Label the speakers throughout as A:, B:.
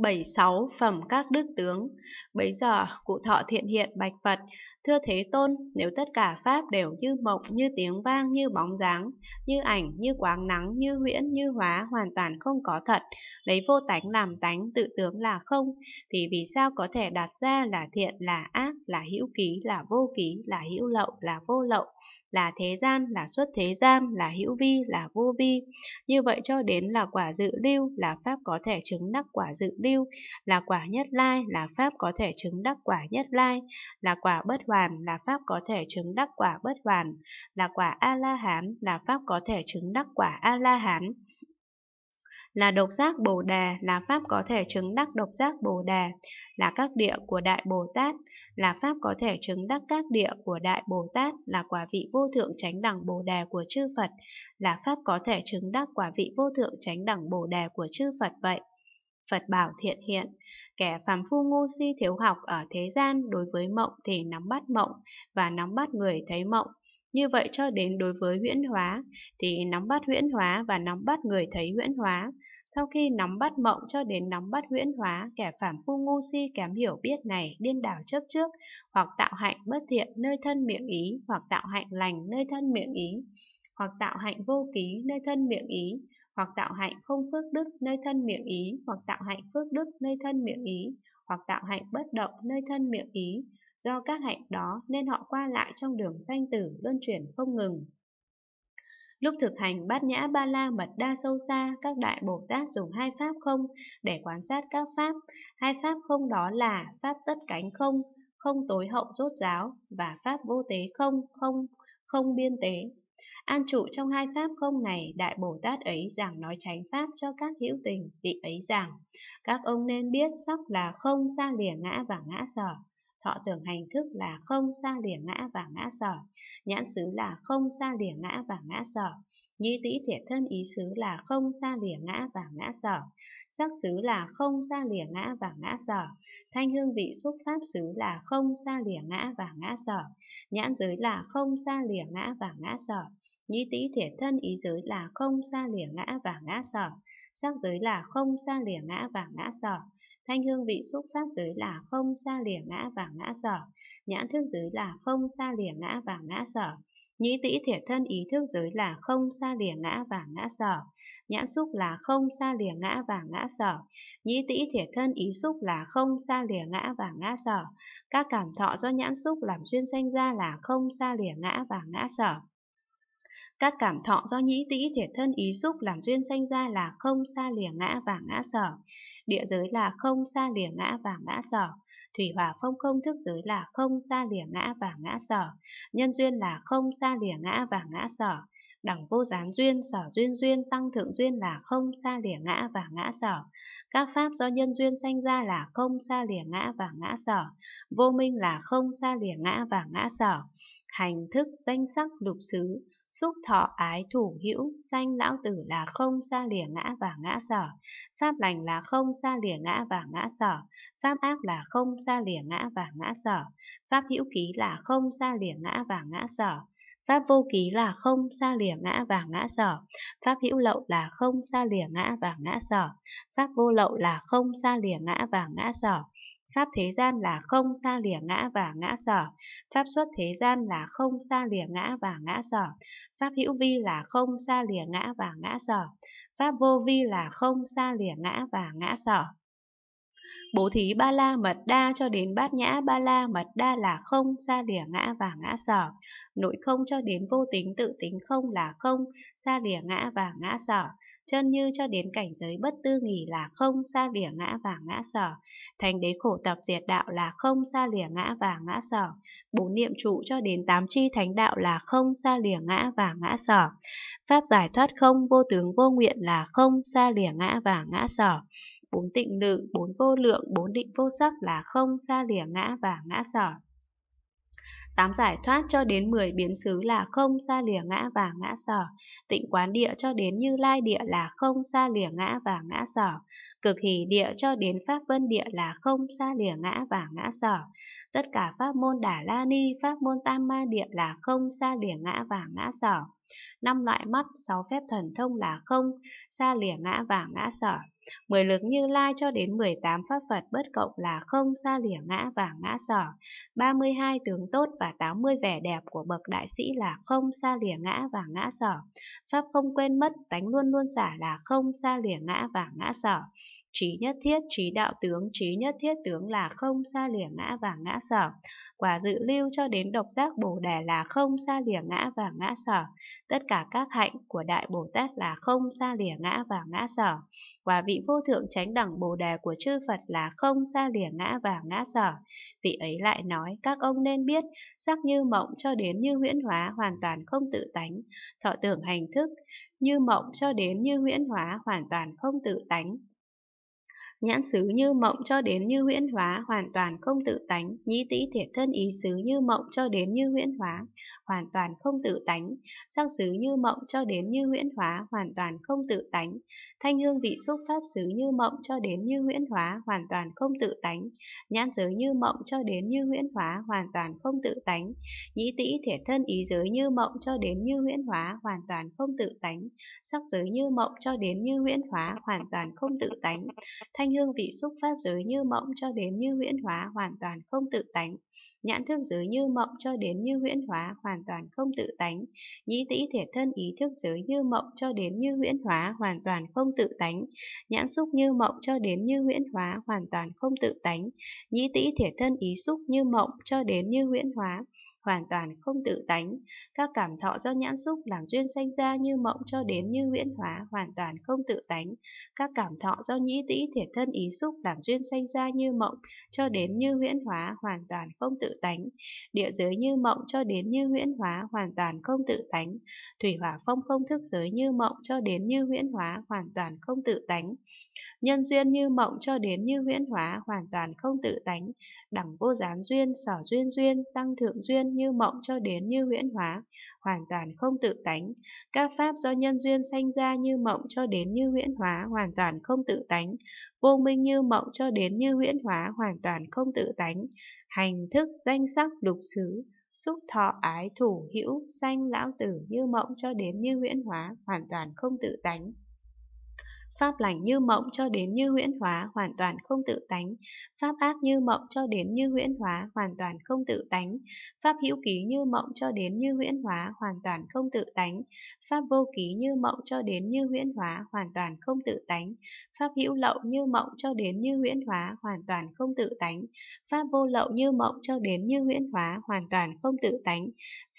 A: bảy sáu phẩm các đức tướng. Bấy giờ, cụ thọ thiện hiện bạch Phật, thưa Thế Tôn, nếu tất cả Pháp đều như mộng, như tiếng vang, như bóng dáng, như ảnh, như quáng nắng, như huyễn, như hóa, hoàn toàn không có thật, lấy vô tánh làm tánh, tự tướng là không, thì vì sao có thể đặt ra là thiện, là ác, là hữu ký, là vô ký, là hữu lậu, là vô lậu, là thế gian, là xuất thế gian, là hữu vi, là vô vi. Như vậy cho đến là quả dự lưu, là Pháp có thể chứng đắc quả dự lưu, lưu, là quả nhất lai, là pháp có thể chứng đắc quả nhất lai, là quả bất hoàn, là pháp có thể chứng đắc quả bất hoàn, là quả A-la-hán, là pháp có thể chứng đắc quả A-la-hán là độc giác Bồ Đề, là pháp có thể chứng đắc độc giác Bồ Đề, là các địa của Đại Bồ Tát, là pháp có thể chứng đắc các địa của Đại Bồ Tát, là quả vị vô thượng chánh đẳng Bồ Đề của chư Phật, là pháp có thể chứng đắc quả vị vô thượng chánh đẳng Bồ Đề của chư Phật vậy. Phật bảo thiện hiện, kẻ phàm phu ngu si thiếu học ở thế gian đối với mộng thì nắm bắt mộng và nắm bắt người thấy mộng. Như vậy cho đến đối với huyễn hóa thì nắm bắt huyễn hóa và nắm bắt người thấy huyễn hóa. Sau khi nắm bắt mộng cho đến nắm bắt huyễn hóa, kẻ phàm phu ngu si kém hiểu biết này điên đảo chấp trước hoặc tạo hạnh bất thiện nơi thân miệng ý hoặc tạo hạnh lành nơi thân miệng ý hoặc tạo hạnh vô ký nơi thân miệng ý, hoặc tạo hạnh không phước đức nơi thân miệng ý, hoặc tạo hạnh phước đức nơi thân miệng ý, hoặc tạo hạnh bất động nơi thân miệng ý. Do các hạnh đó nên họ qua lại trong đường sanh tử luân chuyển không ngừng. Lúc thực hành bát nhã ba la mật đa sâu xa, các đại Bồ Tát dùng hai pháp không để quan sát các pháp. Hai pháp không đó là pháp tất cánh không, không tối hậu rốt ráo và pháp vô tế không, không, không biên tế. An trụ trong hai pháp không này, Đại Bồ Tát ấy giảng nói tránh pháp cho các hữu tình, vị ấy giảng. Các ông nên biết sắc là không xa lìa ngã và ngã sở, thọ tưởng hành thức là không xa lìa ngã và ngã sở, nhãn xứ là không xa lìa ngã và ngã sở, Nhĩ tĩ thiệt thân ý xứ là không xa lìa ngã và ngã sở. Sắc xứ là không xa lìa ngã và ngã sở. Thanh hương vị xúc pháp xứ là không xa lìa ngã và ngã sở. Nhãn giới là không xa lìa ngã và ngã sở. Nhĩ tĩ thiệt thân ý giới là không xa lìa ngã và ngã sở. Sắc giới là không xa lìa ngã và ngã sở. Thanh hương vị xúc pháp giới là không xa lìa ngã và ngã sở. Nhãn thức giới là không xa lìa ngã và ngã sở. Nhĩ tĩ thiệt thân ý thức giới là không xa lìa ngã và ngã sở. Nhãn xúc là không xa lìa ngã và ngã sở. Nhĩ tĩ thiệt thân ý xúc là không xa lìa ngã và ngã sở. Các cảm thọ do nhãn xúc làm duyên sanh ra là không xa lìa ngã và ngã sở. Các cảm thọ do nhĩ tĩ thể thân ý xúc làm duyên sanh ra là không xa lìa ngã và ngã sở. Địa giới là không xa lìa ngã và ngã sở. Thủy hòa phong không thức giới là không xa lìa ngã và ngã sở. Nhân duyên là không xa lìa ngã và ngã sở. Đẳng vô gián duyên, sở duyên duyên, tăng thượng duyên là không xa lìa ngã và ngã sở. Các pháp do nhân duyên sanh ra là không xa lìa ngã và ngã sở. Vô minh là không xa lìa ngã và ngã sở hành thức danh sắc lục xứ, xúc thọ ái thủ hữu, sanh lão tử là không xa lìa ngã và ngã sở, pháp lành là không xa lìa ngã và ngã sở, pháp ác là không xa lìa ngã và ngã sở, pháp hữu ký là không xa lìa ngã và ngã sở, Pháp vô ký là không xa lìa ngã và ngã sở. Pháp hữu lậu là không xa lìa ngã và ngã sở. Pháp vô lậu là không xa lìa ngã và ngã sở. Pháp thế gian là không xa lìa ngã và ngã sở. Pháp xuất thế gian là không xa lìa ngã và ngã sở. Pháp hữu vi là không xa lìa ngã và ngã sở. Pháp vô vi là không xa lìa ngã và ngã sở. Bố thí ba la mật đa cho đến bát nhã ba la mật đa là không, xa lìa ngã và ngã sở. Nội không cho đến vô tính tự tính không là không, xa lìa ngã và ngã sở. Chân như cho đến cảnh giới bất tư nghỉ là không, xa lìa ngã và ngã sở. Thành đế khổ tập diệt đạo là không, xa lìa ngã và ngã sở. Bốn niệm trụ cho đến tám chi thánh đạo là không, xa lìa ngã và ngã sở. Pháp giải thoát không, vô tướng vô nguyện là không, xa lìa ngã và ngã sở bốn tịnh lự, bốn vô lượng, bốn định vô sắc là không, xa lìa ngã và ngã sở. Tám giải thoát cho đến 10 biến xứ là không, xa lìa ngã và ngã sở. Tịnh quán địa cho đến như lai địa là không, xa lìa ngã và ngã sở. Cực hỷ địa cho đến pháp vân địa là không, xa lìa ngã và ngã sở. Tất cả pháp môn đà la ni, pháp môn tam ma địa là không, xa lìa ngã và ngã sở. Năm loại mắt, sáu phép thần thông là không, xa lìa ngã và ngã sở. 10 lực như lai cho đến 18 pháp Phật bất cộng là không xa lìa ngã và ngã sở. 32 tướng tốt và 80 vẻ đẹp của bậc đại sĩ là không xa lìa ngã và ngã sở. Pháp không quên mất, tánh luôn luôn xả là không xa lìa ngã và ngã sở. Trí nhất thiết, trí đạo tướng, trí nhất thiết tướng là không xa lìa ngã và ngã sở. Quả dự lưu cho đến độc giác bồ đề là không xa lìa ngã và ngã sở. Tất cả các hạnh của Đại Bồ Tát là không xa lìa ngã và ngã sở. Quả vị vô thượng chánh đẳng bồ đề của chư Phật là không xa lìa ngã và ngã sở. Vị ấy lại nói, các ông nên biết, sắc như mộng cho đến như huyễn hóa hoàn toàn không tự tánh, thọ tưởng hành thức, như mộng cho đến như huyễn hóa hoàn toàn không tự tánh. Nhãn xứ như mộng cho đến như huyễn hóa hoàn toàn không tự tánh, nhĩ tĩ thiệt thân ý xứ như mộng cho đến như huyễn hóa hoàn toàn không tự tánh, sắc xứ như mộng cho đến như huyễn hóa hoàn toàn không tự tánh, thanh hương vị xúc pháp xứ như mộng cho đến như huyễn hóa hoàn toàn không tự tánh, nhãn giới như mộng cho đến như huyễn hóa hoàn toàn không tự tánh, nhĩ tĩ thiệt thân ý giới như mộng cho đến như huyễn hóa hoàn toàn không tự tánh, sắc giới như mộng cho đến như huyễn hóa hoàn toàn không tự tánh, thanh quanh hương vị xúc pháp giới như mộng cho đến như huyễn hóa hoàn toàn không tự tánh, nhãn thức giới như mộng cho đến như huyễn hóa hoàn toàn không tự tánh, nhĩ tĩ thể thân ý thức giới như mộng cho đến như huyễn hóa hoàn toàn không tự tánh, nhãn xúc như mộng cho đến như huyễn hóa hoàn toàn không tự tánh, nhĩ tĩ thể thân ý xúc như mộng cho đến như huyễn hóa hoàn toàn không tự tánh. Các cảm thọ do nhãn xúc làm duyên sanh ra như mộng cho đến như huyễn hóa hoàn toàn không tự tánh. Các cảm thọ do nhĩ tĩ thể thân ý xúc làm duyên sanh ra như mộng cho đến như huyễn hóa hoàn toàn không tự tự tánh, địa giới như mộng cho đến như huyễn hóa hoàn toàn không tự tánh, thủy hỏa phong không thức giới như mộng cho đến như huyễn hóa hoàn toàn không tự tánh, nhân duyên như mộng cho đến như huyễn hóa hoàn toàn không tự tánh, đẳng vô gián duyên, sở duyên duyên, tăng thượng duyên như mộng cho đến như huyễn hóa hoàn toàn không tự tánh, các pháp do nhân duyên sanh ra như mộng cho đến như huyễn hóa hoàn toàn không tự tánh, vô minh như mộng cho đến như huyễn hóa hoàn toàn không tự tánh, hành thức danh sắc lục xứ, xúc thọ ái thủ hữu, sanh lão tử như mộng cho đến như huyễn hóa, hoàn toàn không tự tánh. Pháp lành như mộng cho đến như huyễn hóa, hoàn toàn không tự tánh. Pháp ác như mộng cho đến như huyễn hóa, hoàn toàn không tự tánh. Pháp hữu ký như mộng cho đến như huyễn hóa, hoàn toàn không tự tánh. Pháp vô ký như mộng cho đến như huyễn hóa, hoàn toàn không tự tánh. Pháp hữu lậu như mộng cho đến như huyễn hóa, hoàn toàn không tự tánh. Pháp vô lậu như mộng cho đến như huyễn hóa, hoàn toàn không tự tánh.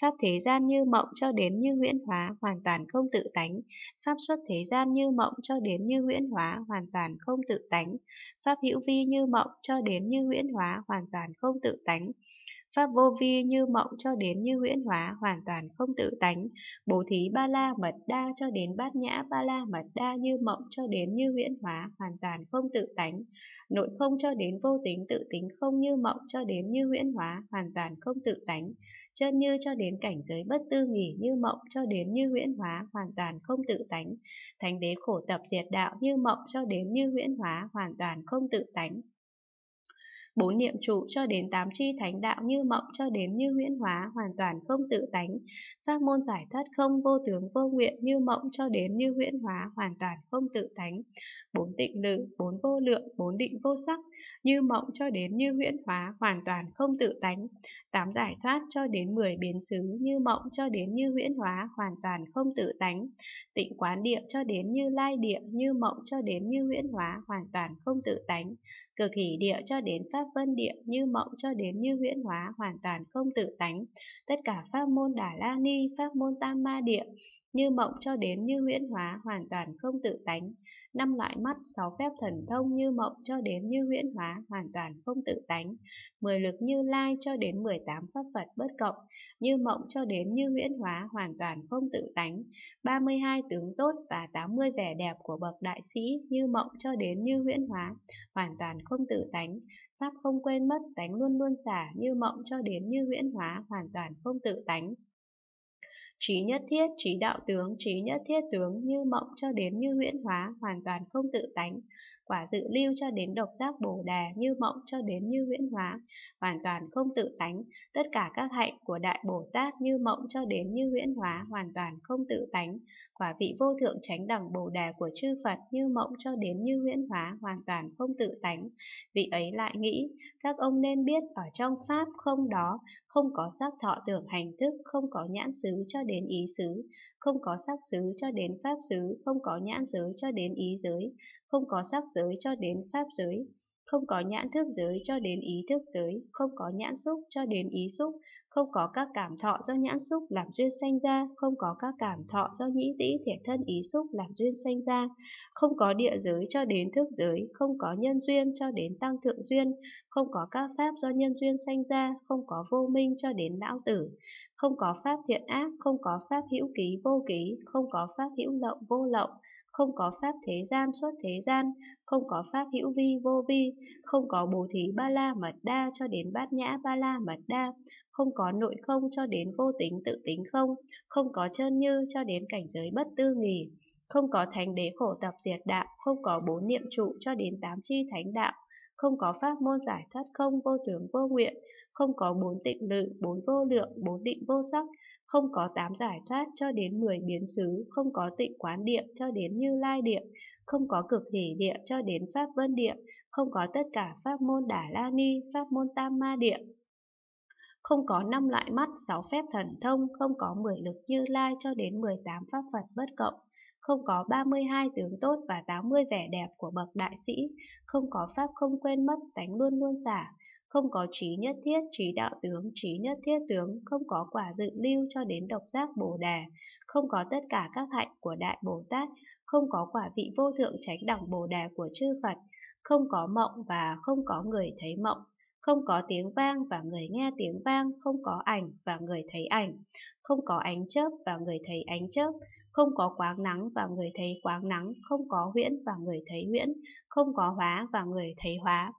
A: Pháp thế gian như mộng cho đến như huyễn hóa, hoàn toàn không tự tánh. Pháp xuất thế gian như mộng cho đến như như huyễn hóa hoàn toàn không tự tánh, pháp hữu vi như mộng cho đến như huyễn hóa hoàn toàn không tự tánh. Pháp vô vi như mộng cho đến như huyễn hóa hoàn toàn không tự tánh, bố thí ba la mật đa cho đến bát nhã ba la mật đa như mộng cho đến như huyễn hóa hoàn toàn không tự tánh, nội không cho đến vô tính tự tính không như mộng cho đến như huyễn hóa hoàn toàn không tự tánh, chân như cho đến cảnh giới bất tư nghỉ như mộng cho đến như huyễn hóa hoàn toàn không tự tánh, thánh đế khổ tập diệt đạo như mộng cho đến như huyễn hóa hoàn toàn không tự tánh Bốn niệm trụ cho đến tám chi thánh đạo như mộng cho đến như huyễn hóa hoàn toàn không tự tánh. Pháp môn giải thoát không vô tướng vô nguyện như mộng cho đến như huyễn hóa hoàn toàn không tự tánh. Bốn tịnh lự, bốn vô lượng, bốn định vô sắc như mộng cho đến như huyễn hóa hoàn toàn không tự tánh. Tám giải thoát cho đến mười biến xứ như mộng cho đến như huyễn hóa hoàn toàn không tự tánh. Tịnh quán địa cho đến như lai địa như mộng cho đến như huyễn hóa hoàn toàn không tự tánh. Cực hỷ địa cho đến pháp pháp vân địa như mộng cho đến như huyễn hóa hoàn toàn không tự tánh tất cả pháp môn đà la ni pháp môn tam ma địa như mộng cho đến như huyễn hóa hoàn toàn không tự tánh, năm loại mắt, sáu phép thần thông như mộng cho đến như huyễn hóa hoàn toàn không tự tánh, mười lực như lai cho đến 18 pháp Phật bất cộng, như mộng cho đến như huyễn hóa hoàn toàn không tự tánh, 32 tướng tốt và 80 vẻ đẹp của bậc đại sĩ như mộng cho đến như huyễn hóa hoàn toàn không tự tánh, pháp không quên mất tánh luôn luôn xả như mộng cho đến như huyễn hóa hoàn toàn không tự tánh. Trí nhất thiết, trí đạo tướng, trí nhất thiết tướng như mộng cho đến như huyễn hóa, hoàn toàn không tự tánh. Quả dự lưu cho đến độc giác bồ đà như mộng cho đến như huyễn hóa, hoàn toàn không tự tánh. Tất cả các hạnh của Đại Bồ Tát như mộng cho đến như huyễn hóa, hoàn toàn không tự tánh. Quả vị vô thượng chánh đẳng bồ đà của chư Phật như mộng cho đến như huyễn hóa, hoàn toàn không tự tánh. Vị ấy lại nghĩ, các ông nên biết ở trong Pháp không đó, không có sắc thọ tưởng hành thức, không có nhãn xứ cho đến đến ý xứ, không có sắc xứ cho đến pháp xứ, không có nhãn giới cho đến ý giới, không có sắc giới cho đến pháp giới, không có nhãn thức giới cho đến ý thức giới, không có nhãn xúc cho đến ý xúc, không có các cảm thọ do nhãn xúc làm duyên sanh ra, không có các cảm thọ do nhĩ tĩ thể thân ý xúc làm duyên sanh ra, không có địa giới cho đến thức giới, không có nhân duyên cho đến tăng thượng duyên, không có các pháp do nhân duyên sanh ra, không có vô minh cho đến lão tử, không có pháp thiện ác, không có pháp hữu ký vô ký, không có pháp hữu lậu vô lậu, không có pháp thế gian xuất thế gian, không có pháp hữu vi vô vi, không có bố thí ba la mật đa cho đến bát nhã ba la mật đa, không có nội không cho đến vô tính tự tính không, không có chân như cho đến cảnh giới bất tư nghỉ không có thánh đế khổ tập diệt đạo, không có bốn niệm trụ cho đến tám chi thánh đạo, không có pháp môn giải thoát không vô tướng vô nguyện, không có bốn tịnh lự, bốn vô lượng, bốn định vô sắc, không có tám giải thoát cho đến mười biến xứ, không có tịnh quán địa cho đến như lai địa, không có cực hỷ địa cho đến pháp vân địa, không có tất cả pháp môn đả la ni, pháp môn tam ma địa không có năm loại mắt, sáu phép thần thông, không có 10 lực như lai cho đến 18 pháp Phật bất cộng, không có 32 tướng tốt và 80 vẻ đẹp của bậc đại sĩ, không có pháp không quên mất, tánh luôn luôn giả, không có trí nhất thiết, trí đạo tướng, trí nhất thiết tướng, không có quả dự lưu cho đến độc giác bồ đề, không có tất cả các hạnh của Đại Bồ Tát, không có quả vị vô thượng tránh đẳng bồ đề của chư Phật, không có mộng và không có người thấy mộng, không có tiếng vang và người nghe tiếng vang, không có ảnh và người thấy ảnh, không có ánh chớp và người thấy ánh chớp, không có quáng nắng và người thấy quáng nắng, không có huyễn và người thấy huyễn, không có hóa và người thấy hóa.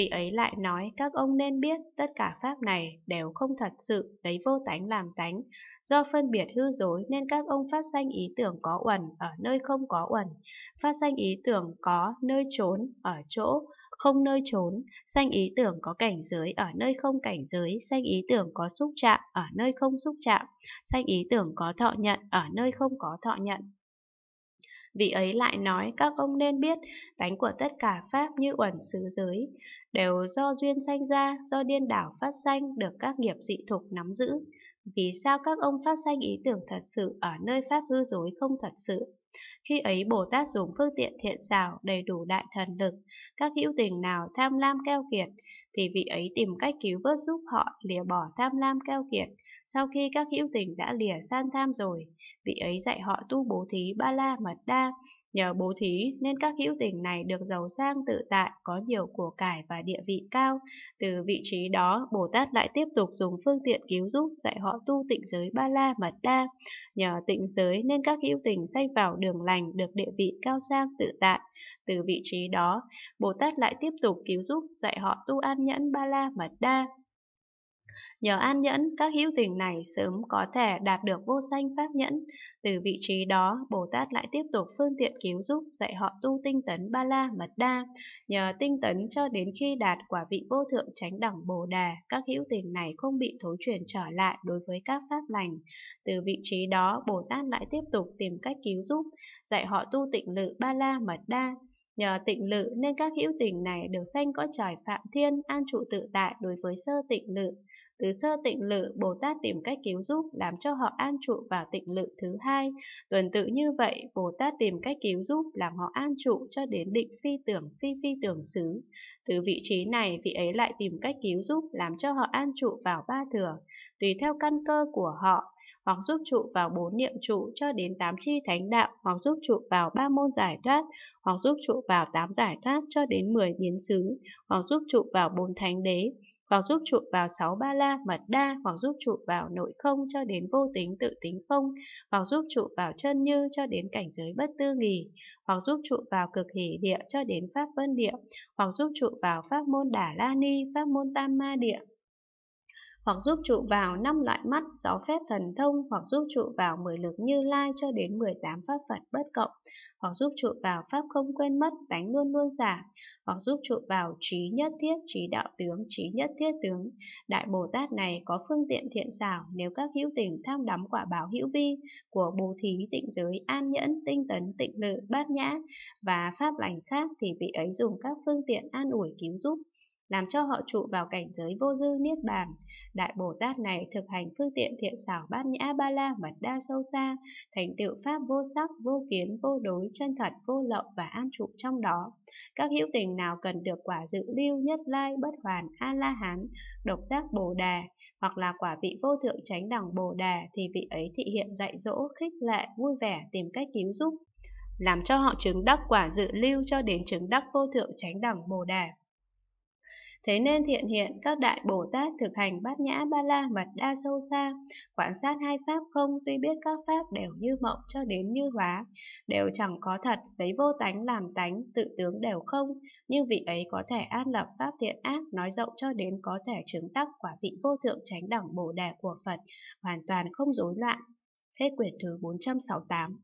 A: Vị ấy lại nói các ông nên biết tất cả pháp này đều không thật sự lấy vô tánh làm tánh. Do phân biệt hư dối nên các ông phát sanh ý tưởng có uẩn ở nơi không có uẩn, phát sanh ý tưởng có nơi trốn ở chỗ không nơi trốn, sanh ý tưởng có cảnh giới ở nơi không cảnh giới, sanh ý tưởng có xúc chạm ở nơi không xúc chạm, sanh ý tưởng có thọ nhận ở nơi không có thọ nhận. Vị ấy lại nói các ông nên biết, tánh của tất cả pháp như uẩn xứ giới, đều do duyên sanh ra, do điên đảo phát sanh được các nghiệp dị thục nắm giữ. Vì sao các ông phát sanh ý tưởng thật sự ở nơi pháp hư dối không thật sự? Khi ấy Bồ Tát dùng phương tiện thiện xảo đầy đủ đại thần lực, các hữu tình nào tham lam keo kiệt, thì vị ấy tìm cách cứu vớt giúp họ lìa bỏ tham lam keo kiệt. Sau khi các hữu tình đã lìa san tham rồi, vị ấy dạy họ tu bố thí ba la mật đa, Nhờ bố thí nên các hữu tình này được giàu sang tự tại, có nhiều của cải và địa vị cao. Từ vị trí đó, Bồ Tát lại tiếp tục dùng phương tiện cứu giúp dạy họ tu tịnh giới ba la mật đa. Nhờ tịnh giới nên các hữu tình xây vào đường lành được địa vị cao sang tự tại. Từ vị trí đó, Bồ Tát lại tiếp tục cứu giúp dạy họ tu an nhẫn ba la mật đa, Nhờ an nhẫn, các hữu tình này sớm có thể đạt được vô sanh pháp nhẫn. Từ vị trí đó, Bồ Tát lại tiếp tục phương tiện cứu giúp dạy họ tu tinh tấn ba la mật đa. Nhờ tinh tấn cho đến khi đạt quả vị vô thượng chánh đẳng Bồ Đà, các hữu tình này không bị thối chuyển trở lại đối với các pháp lành. Từ vị trí đó, Bồ Tát lại tiếp tục tìm cách cứu giúp, dạy họ tu tịnh lự ba la mật đa. Nhờ tịnh lự nên các hữu tình này được sanh có tròi phạm thiên an trụ tự tại đối với sơ tịnh lự, từ sơ tịnh lự, Bồ Tát tìm cách cứu giúp, làm cho họ an trụ vào tịnh lự thứ hai. Tuần tự như vậy, Bồ Tát tìm cách cứu giúp, làm họ an trụ cho đến định phi tưởng phi phi tưởng xứ. Từ vị trí này, vị ấy lại tìm cách cứu giúp, làm cho họ an trụ vào ba thừa, tùy theo căn cơ của họ, hoặc giúp trụ vào bốn niệm trụ cho đến tám chi thánh đạo, hoặc giúp trụ vào ba môn giải thoát, hoặc giúp trụ vào tám giải thoát cho đến mười biến xứ, hoặc giúp trụ vào bốn thánh đế, hoặc giúp trụ vào sáu ba la mật đa, hoặc giúp trụ vào nội không cho đến vô tính tự tính không, hoặc giúp trụ vào chân như cho đến cảnh giới bất tư nghỉ, hoặc giúp trụ vào cực hỷ địa cho đến pháp vân địa, hoặc giúp trụ vào pháp môn đà la ni, pháp môn tam ma địa, hoặc giúp trụ vào 5 loại mắt, 6 phép thần thông, hoặc giúp trụ vào 10 lực như lai cho đến 18 pháp Phật bất cộng, hoặc giúp trụ vào pháp không quên mất, tánh luôn luôn giả, hoặc giúp trụ vào trí nhất thiết, trí đạo tướng, trí nhất thiết tướng. Đại Bồ Tát này có phương tiện thiện xảo nếu các hữu tình tham đắm quả báo hữu vi của bồ thí tịnh giới an nhẫn, tinh tấn, tịnh lự, bát nhã và pháp lành khác thì vị ấy dùng các phương tiện an ủi cứu giúp làm cho họ trụ vào cảnh giới vô dư niết bàn. Đại Bồ Tát này thực hành phương tiện thiện xảo bát nhã ba la mật đa sâu xa, thành tựu pháp vô sắc, vô kiến, vô đối, chân thật, vô lậu và an trụ trong đó. Các hữu tình nào cần được quả dự lưu nhất lai bất hoàn a la hán, độc giác bồ đà hoặc là quả vị vô thượng chánh đẳng bồ đà thì vị ấy thị hiện dạy dỗ, khích lệ, vui vẻ tìm cách cứu giúp làm cho họ chứng đắc quả dự lưu cho đến chứng đắc vô thượng chánh đẳng bồ đề. Thế nên thiện hiện các đại Bồ Tát thực hành bát nhã ba la mật đa sâu xa, quan sát hai pháp không tuy biết các pháp đều như mộng cho đến như hóa, đều chẳng có thật, lấy vô tánh làm tánh, tự tướng đều không, nhưng vị ấy có thể an lập pháp thiện ác, nói rộng cho đến có thể chứng đắc quả vị vô thượng tránh đẳng Bồ Đề của Phật, hoàn toàn không rối loạn. Hết quyển thứ 468